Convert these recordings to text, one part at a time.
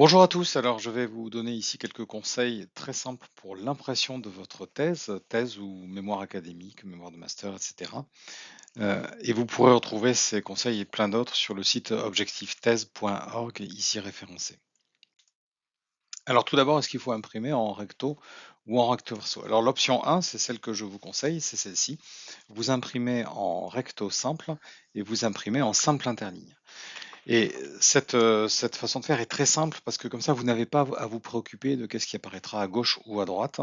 Bonjour à tous, alors je vais vous donner ici quelques conseils très simples pour l'impression de votre thèse, thèse ou mémoire académique, mémoire de master, etc. Euh, et vous pourrez retrouver ces conseils et plein d'autres sur le site objectifthèse.org ici référencé. Alors tout d'abord, est-ce qu'il faut imprimer en recto ou en recto verso Alors l'option 1, c'est celle que je vous conseille, c'est celle-ci. Vous imprimez en recto simple et vous imprimez en simple interligne. Et euh, cette, façon de faire est très simple parce que comme ça, vous n'avez pas à vous préoccuper de qu'est-ce qui apparaîtra à gauche ou à droite.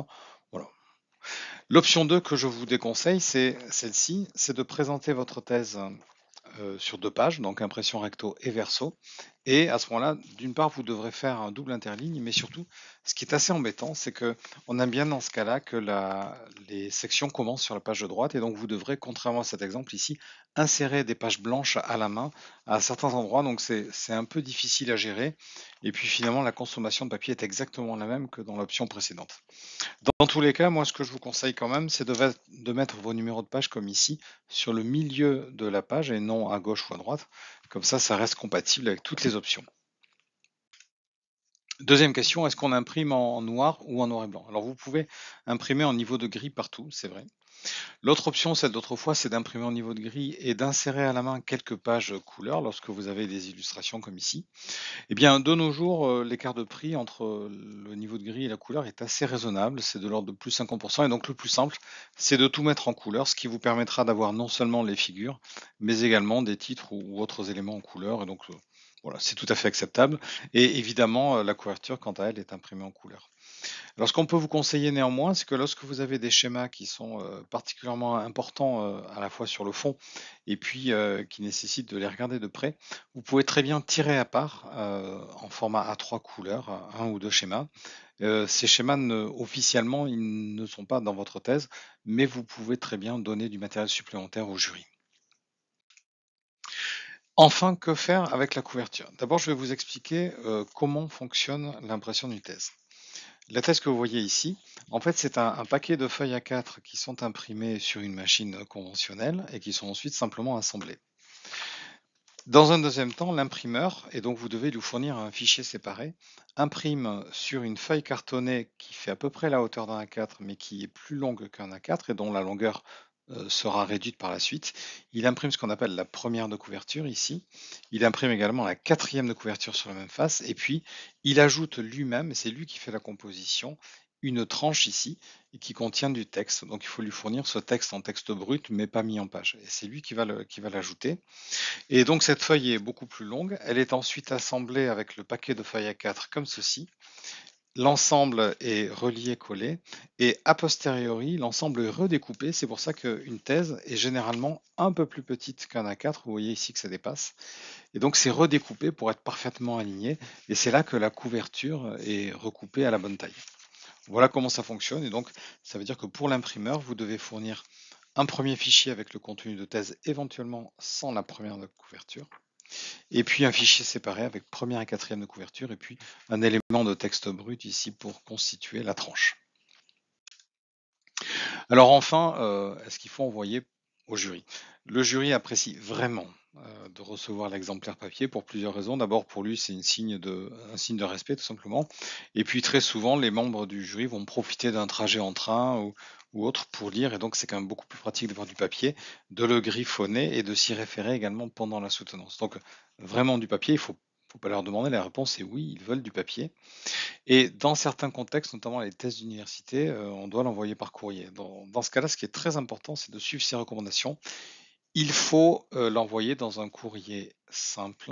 L'option 2 que je vous déconseille, c'est celle-ci, c'est de présenter votre thèse euh, sur deux pages, donc impression recto et verso. Et à ce moment-là, d'une part, vous devrez faire un double interligne, mais surtout, ce qui est assez embêtant, c'est que on aime bien dans ce cas-là que la, les sections commencent sur la page de droite, et donc vous devrez, contrairement à cet exemple ici, insérer des pages blanches à la main à certains endroits, donc c'est un peu difficile à gérer. Et puis finalement, la consommation de papier est exactement la même que dans l'option précédente. Dans, tous les cas, moi, ce que je vous conseille quand même, c'est de, de mettre vos numéros de page comme ici, sur le milieu de la page et non à gauche ou à droite. Comme ça, ça reste compatible avec toutes les options. Deuxième question, est-ce qu'on imprime en noir ou en noir et blanc Alors vous pouvez imprimer en niveau de gris partout, c'est vrai. L'autre option, celle d'autrefois, c'est d'imprimer en niveau de gris et d'insérer à la main quelques pages couleurs lorsque vous avez des illustrations comme ici. Eh bien, de nos jours, euh, l'écart de prix entre euh, le niveau de gris et la couleur est assez raisonnable, c'est de l'ordre de plus 50%, et donc le plus simple, c'est de tout mettre en couleur, ce qui vous permettra d'avoir non seulement les figures, mais également des titres ou autres éléments en couleur, et donc euh, voilà, c'est tout à fait acceptable. Et évidemment, euh, la couverture, quant à elle, est imprimée en couleur. Alors, ce qu'on peut vous conseiller néanmoins, c'est que lorsque vous avez des schémas qui sont euh, particulièrement importants euh, à la fois sur le fond et puis qui nécessitent de les regarder de près, vous pouvez très bien tirer à part en format A3 couleurs un ou deux schémas. ces schémas, officiellement, ils ne sont pas dans votre thèse, mais vous pouvez très bien donner du matériel supplémentaire au jury. Enfin, que faire avec la couverture D'abord, je vais vous expliquer euh, comment fonctionne l'impression d'une thèse. La thèse que vous voyez ici, en fait, c'est un, un, paquet de feuilles A4 qui sont imprimées sur une machine conventionnelle et qui sont ensuite simplement assemblées. Dans un deuxième temps, l'imprimeur, et donc vous devez lui fournir un fichier séparé, imprime sur une feuille cartonnée qui fait à peu près la hauteur d'un A4 mais qui est plus longue qu'un A4 et dont la longueur euh, sera réduite par la suite. Il imprime ce qu'on appelle la première de couverture ici. Il imprime également la quatrième de couverture sur la même face. Et puis, il ajoute lui-même, c'est lui qui fait la composition, une tranche ici qui contient du texte. Donc il faut lui fournir ce texte en texte brut, mais pas mis en page. Et c'est lui qui va l'ajouter. Et donc cette feuille est beaucoup plus longue. Elle est ensuite assemblée avec le paquet de feuilles A4 comme ceci l'ensemble est relié, collé, et a posteriori, l'ensemble est redécoupé. C'est pour ça qu'une thèse est généralement un peu plus petite qu'un A4. Vous voyez ici que ça dépasse. Et donc, c'est redécoupé pour être parfaitement aligné. Et c'est là que la couverture est recoupée à la bonne taille. Voilà comment ça fonctionne. Et donc, ça veut dire que pour l'imprimeur, vous devez fournir un premier fichier avec le contenu de thèse, éventuellement sans la première couverture. Et puis un fichier séparé avec première et quatrième de couverture, et puis un élément de texte brut ici pour constituer la tranche. Alors enfin, euh, est-ce qu'il faut envoyer au jury Le jury apprécie vraiment euh, de recevoir l'exemplaire papier pour plusieurs raisons. D'abord, pour lui, c'est un signe de respect, tout simplement. Et puis, très souvent, les membres du jury vont profiter d'un trajet en train ou, ou autre pour lire, et donc c'est quand même beaucoup plus pratique de voir du papier, de le griffonner et de s'y référer également pendant la soutenance. Donc vraiment du papier, il faut faut pas leur demander, la réponse est oui, ils veulent du papier. Et dans certains contextes, notamment les tests d'université, euh, on doit l'envoyer par courrier. Dans, ce cas-là, ce qui est très important, c'est de suivre ces recommandations. Il faut euh, l'envoyer dans un courrier simple,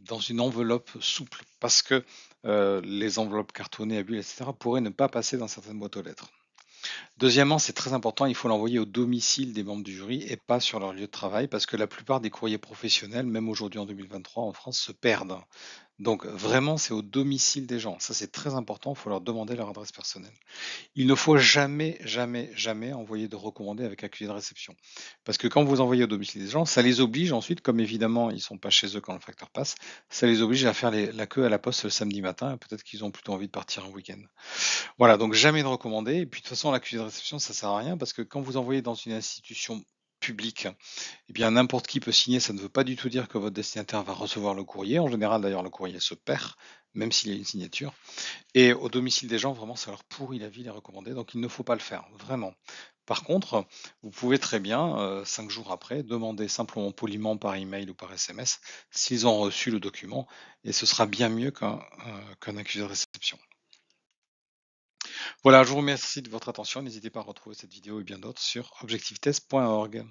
dans une enveloppe souple, parce que euh, les enveloppes cartonnées à bulles, etc., pourraient ne pas passer dans certaines boîtes aux lettres. Deuxièmement, c'est très important, il faut l'envoyer au domicile des membres du jury et pas sur leur lieu de travail parce que la plupart des courriers professionnels, même aujourd'hui en 2023 en France, se perdent. Donc vraiment, c'est au domicile des gens. Ça, c'est très important. Il faut leur demander leur adresse personnelle. Il ne faut jamais, jamais, jamais envoyer de recommandé avec accusé de réception. Parce que quand vous envoyez au domicile des gens, ça les oblige ensuite, comme évidemment, ils ne sont pas chez eux quand le facteur passe, ça les oblige à faire la queue à la poste le samedi matin. Peut-être qu'ils ont plutôt envie de partir un week-end. Voilà, donc jamais de recommandé. Et puis de toute façon, l'accusé de réception, ça ne sert à rien parce que quand vous envoyez dans une institution public, eh bien n'importe qui peut signer, ça ne veut pas du tout dire que votre destinataire va recevoir le courrier. En général, d'ailleurs, le courrier se perd, même s'il y a une signature. Et au domicile des gens, vraiment, ça leur pourrit la vie, les recommander, donc il ne faut pas le faire, vraiment. Par contre, vous pouvez très bien, euh, cinq jours après, demander simplement poliment par email ou par SMS s'ils ont reçu le document, et ce sera bien mieux qu'un euh, accusé de réception. Voilà, je vous remercie de votre attention. N'hésitez pas à retrouver cette vidéo et bien d'autres sur objectivetest.org.